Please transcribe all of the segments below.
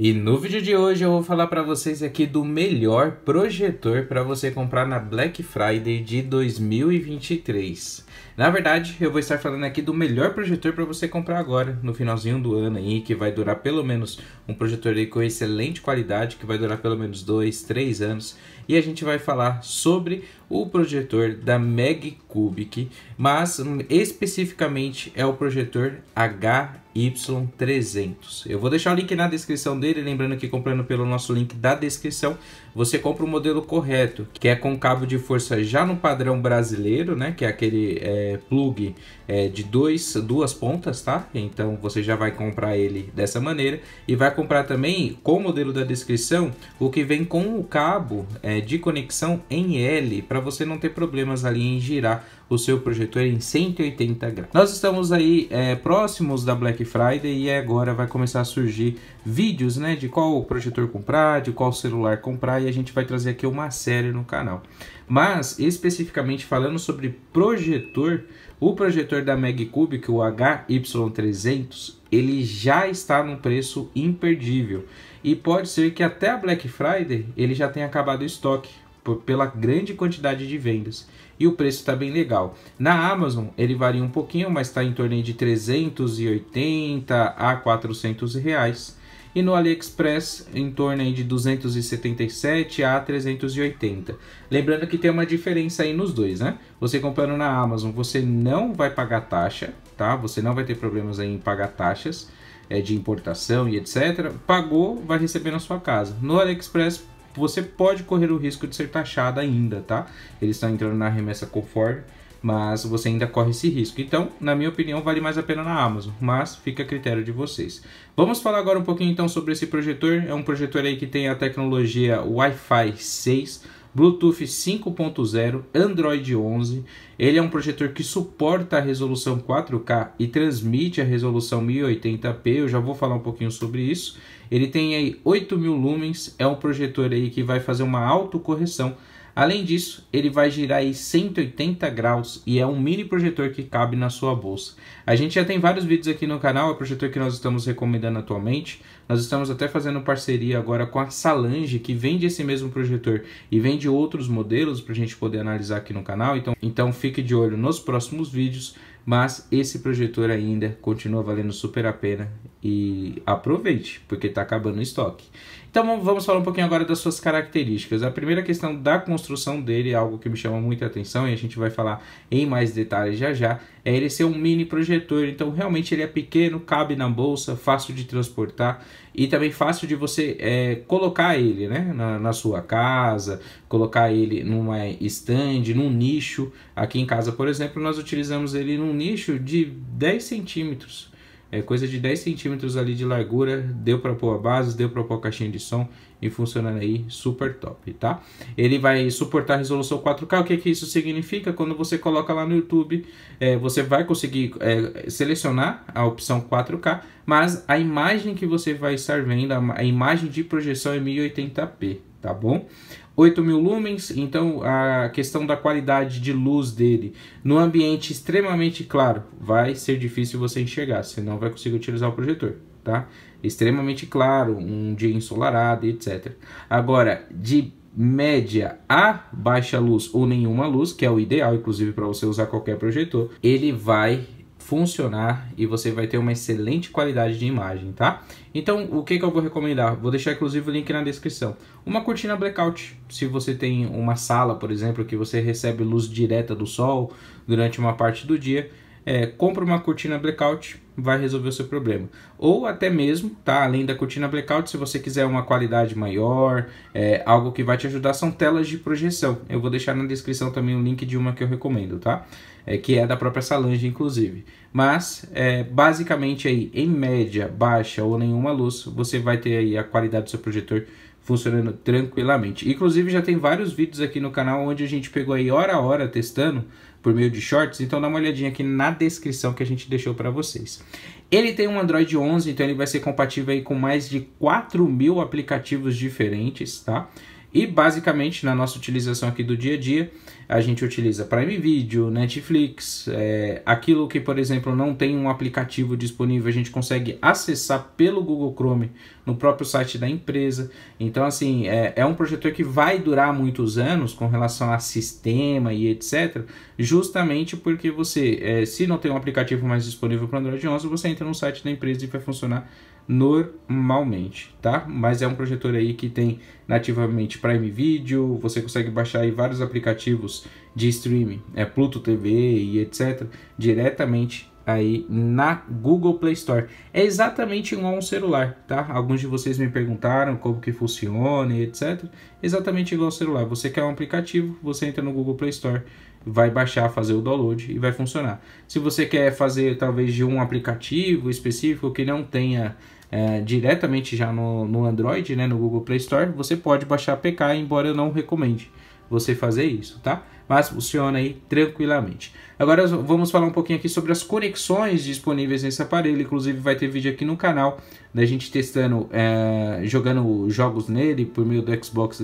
E no vídeo de hoje eu vou falar para vocês aqui do melhor projetor para você comprar na Black Friday de 2023. Na verdade, eu vou estar falando aqui do melhor projetor para você comprar agora, no finalzinho do ano aí, que vai durar pelo menos um projetor aí com excelente qualidade, que vai durar pelo menos 2, 3 anos e a gente vai falar sobre o projetor da Meg Cubic, mas hum, especificamente é o projetor HY300. Eu vou deixar o link na descrição dele, lembrando que comprando pelo nosso link da descrição você compra o modelo correto, que é com cabo de força já no padrão brasileiro, né? Que é aquele é, plug é, de dois, duas pontas, tá? Então você já vai comprar ele dessa maneira e vai comprar também com o modelo da descrição o que vem com o cabo é, de conexão em L para você não ter problemas ali em girar o seu projetor em 180 graus. Nós estamos aí é, próximos da Black Friday e agora vai começar a surgir vídeos né, de qual projetor comprar, de qual celular comprar e a gente vai trazer aqui uma série no canal. Mas, especificamente falando sobre projetor, o projetor da Magcube, que o HY300, ele já está num preço imperdível. E pode ser que até a Black Friday ele já tenha acabado o estoque, pela grande quantidade de vendas e o preço está bem legal. Na Amazon ele varia um pouquinho, mas está em torno de 380 a 400 reais. E no AliExpress em torno de 277 a 380. Lembrando que tem uma diferença aí nos dois, né? Você comprando na Amazon, você não vai pagar taxa, tá? Você não vai ter problemas em pagar taxas é, de importação e etc. Pagou, vai receber na sua casa. No AliExpress você pode correr o risco de ser taxado ainda, tá? Eles estão entrando na remessa conforme, mas você ainda corre esse risco. Então, na minha opinião, vale mais a pena na Amazon, mas fica a critério de vocês. Vamos falar agora um pouquinho então sobre esse projetor. É um projetor aí que tem a tecnologia Wi-Fi 6 Bluetooth 5.0, Android 11. Ele é um projetor que suporta a resolução 4K e transmite a resolução 1080p. Eu já vou falar um pouquinho sobre isso. Ele tem aí 8000 lumens, é um projetor aí que vai fazer uma autocorreção Além disso, ele vai girar em 180 graus e é um mini projetor que cabe na sua bolsa. A gente já tem vários vídeos aqui no canal, é o projetor que nós estamos recomendando atualmente. Nós estamos até fazendo parceria agora com a Salange, que vende esse mesmo projetor e vende outros modelos para a gente poder analisar aqui no canal. Então, então fique de olho nos próximos vídeos, mas esse projetor ainda continua valendo super a pena e aproveite, porque está acabando o estoque. Então vamos falar um pouquinho agora das suas características. A primeira questão da construção dele, algo que me chama muita atenção e a gente vai falar em mais detalhes já já, é ele ser um mini projetor. Então realmente ele é pequeno, cabe na bolsa, fácil de transportar e também fácil de você é, colocar ele né? Na, na, sua casa, colocar ele numa estande, num nicho. Aqui em casa, por exemplo, nós utilizamos ele num nicho de 10 centímetros. É coisa de 10 centímetros ali de largura, deu para pôr a base, deu para pôr a caixinha de som e funcionando aí super top, tá? Ele vai suportar resolução 4K, o que, que isso significa? Quando você coloca lá no YouTube, é, você vai conseguir é, selecionar a opção 4K, mas a imagem que você vai estar vendo, a imagem de projeção é 1080p, tá bom? 8.000 lumens, então a questão da qualidade de luz dele no ambiente extremamente claro vai ser difícil você enxergar, você não vai conseguir utilizar o projetor, tá? Extremamente claro, um dia ensolarado, etc. Agora, de média a baixa luz ou nenhuma luz, que é o ideal, inclusive para você usar qualquer projetor, ele vai funcionar e você vai ter uma excelente qualidade de imagem, tá? Então, o que, que eu vou recomendar? Vou deixar inclusive o link na descrição. Uma cortina blackout, se você tem uma sala, por exemplo, que você recebe luz direta do sol durante uma parte do dia, é, compra uma cortina blackout, vai resolver o seu problema. Ou até mesmo, tá? Além da cortina blackout, se você quiser uma qualidade maior, é, algo que vai te ajudar, são telas de projeção. Eu vou deixar na descrição também o link de uma que eu recomendo, tá? É, que é da própria Salange, inclusive. Mas, é, basicamente aí, em média, baixa ou nenhuma luz, você vai ter aí a qualidade do seu projetor funcionando tranquilamente. Inclusive já tem vários vídeos aqui no canal onde a gente pegou aí hora a hora testando por meio de shorts, então dá uma olhadinha aqui na descrição que a gente deixou para vocês. Ele tem um Android 11, então ele vai ser compatível aí com mais de 4 mil aplicativos diferentes, tá? E basicamente na nossa utilização aqui do dia a dia, a gente utiliza Prime Video, Netflix, é, aquilo que por exemplo não tem um aplicativo disponível, a gente consegue acessar pelo Google Chrome no próprio site da empresa. Então assim é, é um projetor que vai durar muitos anos com relação a sistema e etc. Justamente porque você, é, se não tem um aplicativo mais disponível para Android 11, você entra no site da empresa e vai funcionar normalmente, tá? Mas é um projetor aí que tem nativamente Prime Video, você consegue baixar aí vários aplicativos de streaming, é Pluto TV e etc, diretamente aí na Google Play Store. É exatamente igual um celular, tá? Alguns de vocês me perguntaram como que funciona e etc. Exatamente igual ao celular. Você quer um aplicativo, você entra no Google Play Store, vai baixar, fazer o download e vai funcionar. Se você quer fazer talvez de um aplicativo específico que não tenha é, diretamente já no, no Android, né, no Google Play Store, você pode baixar PK, embora eu não recomende você fazer isso, tá? Mas funciona aí tranquilamente. Agora vamos falar um pouquinho aqui sobre as conexões disponíveis nesse aparelho. Inclusive vai ter vídeo aqui no canal da gente testando, é, jogando jogos nele por meio do Xbox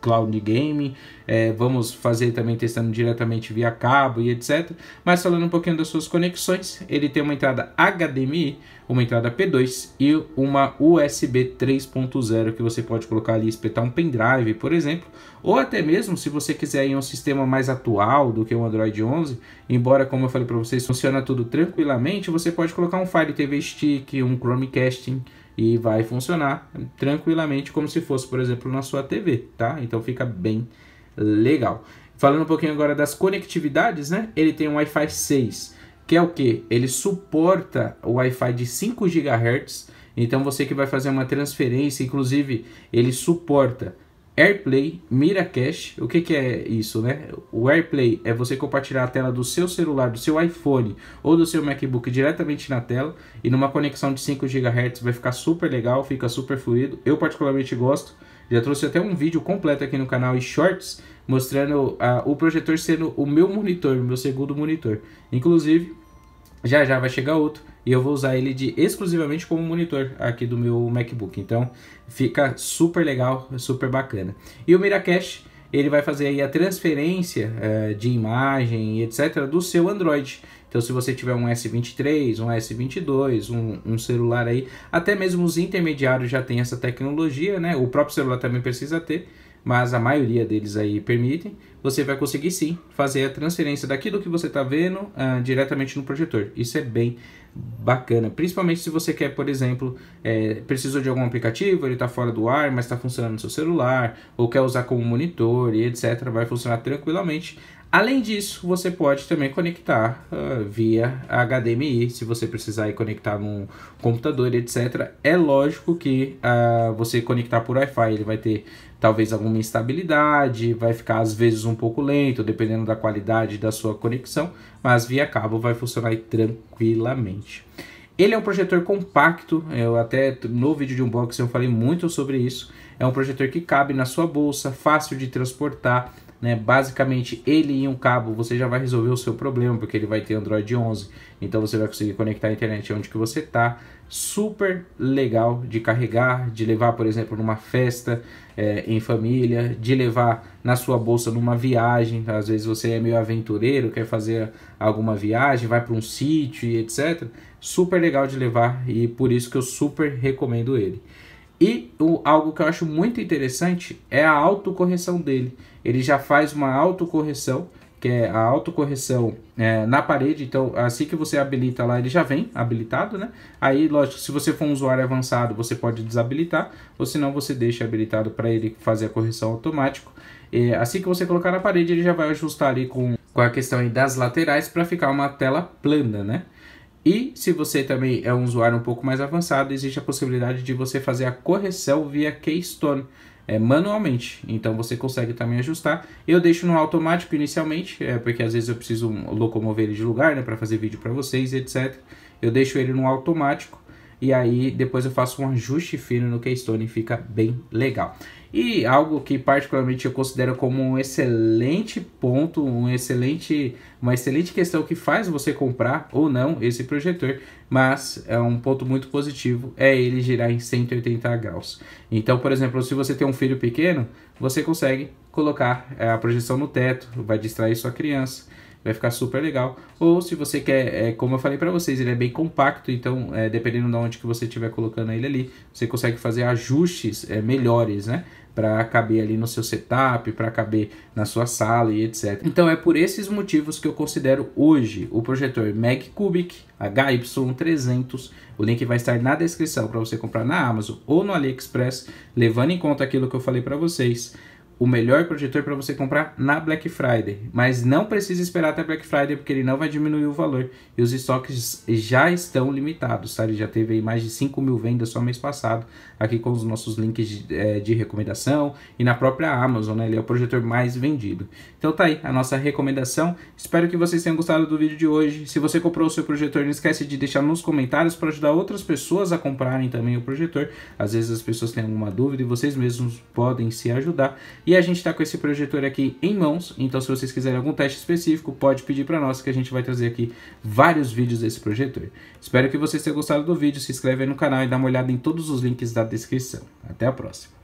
Cloud Game. É, vamos fazer também testando diretamente via cabo e etc. Mas falando um pouquinho das suas conexões, ele tem uma entrada HDMI uma entrada P2 e uma USB 3.0 que você pode colocar ali, espetar um pendrive, por exemplo, ou até mesmo se você quiser ir um sistema mais atual do que o Android 11, embora como eu falei para vocês, funciona tudo tranquilamente, você pode colocar um Fire TV Stick, um Chromecasting, e vai funcionar tranquilamente como se fosse, por exemplo, na sua TV, tá? Então fica bem legal. Falando um pouquinho agora das conectividades, né? Ele tem um Wi-Fi 6 que é o que? Ele suporta o Wi-Fi de 5 GHz, então você que vai fazer uma transferência, inclusive ele suporta AirPlay, Miracache, o que, que é isso, né? O AirPlay é você compartilhar a tela do seu celular, do seu iPhone ou do seu MacBook diretamente na tela e numa conexão de 5 GHz vai ficar super legal, fica super fluido. Eu particularmente gosto, já trouxe até um vídeo completo aqui no canal e shorts mostrando a, o projetor sendo o meu monitor, meu segundo monitor. Inclusive, já já vai chegar outro e eu vou usar ele de, exclusivamente como monitor aqui do meu MacBook. Então, fica super legal, super bacana. E o Miracache ele vai fazer aí a transferência eh, de imagem, e etc., do seu Android. Então, se você tiver um S23, um S22, um, um, celular aí, até mesmo os intermediários já têm essa tecnologia, né? O próprio celular também precisa ter mas a maioria deles aí permitem, você vai conseguir sim fazer a transferência daquilo que você está vendo uh, diretamente no projetor. Isso é bem bacana, principalmente se você quer, por exemplo, é, precisou de algum aplicativo, ele está fora do ar, mas está funcionando no seu celular, ou quer usar como monitor e etc. Vai funcionar tranquilamente. Além disso, você pode também conectar uh, via HDMI, se você precisar ir conectar num computador, etc. É lógico que uh, você conectar por Wi-Fi ele vai ter talvez alguma instabilidade, vai ficar às vezes um pouco lento, dependendo da qualidade da sua conexão, mas via cabo vai funcionar tranquilamente. Ele é um projetor compacto, eu até no vídeo de unboxing eu falei muito sobre isso. É um projetor que cabe na sua bolsa, fácil de transportar, né? Basicamente, ele e um cabo, você já vai resolver o seu problema, porque ele vai ter Android 11. Então você vai conseguir conectar a internet onde que você está. Super legal de carregar, de levar, por exemplo, numa festa é, em família, de levar na sua bolsa numa viagem. Às vezes você é meio aventureiro, quer fazer alguma viagem, vai para um sítio e etc. Super legal de levar e por isso que eu super recomendo ele. E o, algo que eu acho muito interessante é a autocorreção dele ele já faz uma autocorreção, que é a autocorreção é, na parede. Então, assim que você habilita lá, ele já vem habilitado, né? Aí, lógico, se você for um usuário avançado, você pode desabilitar, ou se não, você deixa habilitado para ele fazer a correção automático. E, assim que você colocar na parede, ele já vai ajustar ali com, com a questão das laterais para ficar uma tela plana, né? E se você também é um usuário um pouco mais avançado, existe a possibilidade de você fazer a correção via Keystone é, manualmente. Então você consegue também ajustar. Eu deixo no automático inicialmente, é, porque às vezes eu preciso locomover ele de lugar né, para fazer vídeo para vocês, etc. Eu deixo ele no automático e aí depois eu faço um ajuste fino no keystone e fica bem legal. E algo que particularmente eu considero como um excelente ponto, um excelente, uma excelente questão que faz você comprar ou não esse projetor, mas é um ponto muito positivo, é ele girar em 180 graus. Então, por exemplo, se você tem um filho pequeno, você consegue colocar eh, a projeção no teto, vai distrair sua criança vai ficar super legal. Ou se você quer, é, como eu falei para vocês, ele é bem compacto, então é, dependendo de onde que você estiver colocando ele ali, você consegue fazer ajustes é, melhores, né? para caber ali no seu setup, para caber na sua sala e etc. Então é por esses motivos que eu considero hoje o projetor Cubic HY300. O link vai estar na descrição para você comprar na Amazon ou no AliExpress, levando em conta aquilo que eu falei para vocês o melhor projetor para você comprar na Black Friday. Mas não precisa esperar até Black Friday, porque ele não vai diminuir o valor. E os estoques já estão limitados, tá? Ele já teve aí mais de 5 mil vendas só mês passado, aqui com os nossos links de, é, de recomendação e na própria Amazon, né? Ele é o projetor mais vendido. Então tá aí a nossa recomendação. Espero que vocês tenham gostado do vídeo de hoje. Se você comprou o seu projetor, não esquece de deixar nos comentários para ajudar outras pessoas a comprarem também o projetor. Às vezes as pessoas têm alguma dúvida e vocês mesmos podem se ajudar. E a gente está com esse projetor aqui em mãos, então se vocês quiserem algum teste específico, pode pedir para nós que a gente vai trazer aqui vários vídeos desse projetor. Espero que vocês tenham gostado do vídeo, se inscreve aí no canal e dá uma olhada em todos os links da descrição. Até a próxima!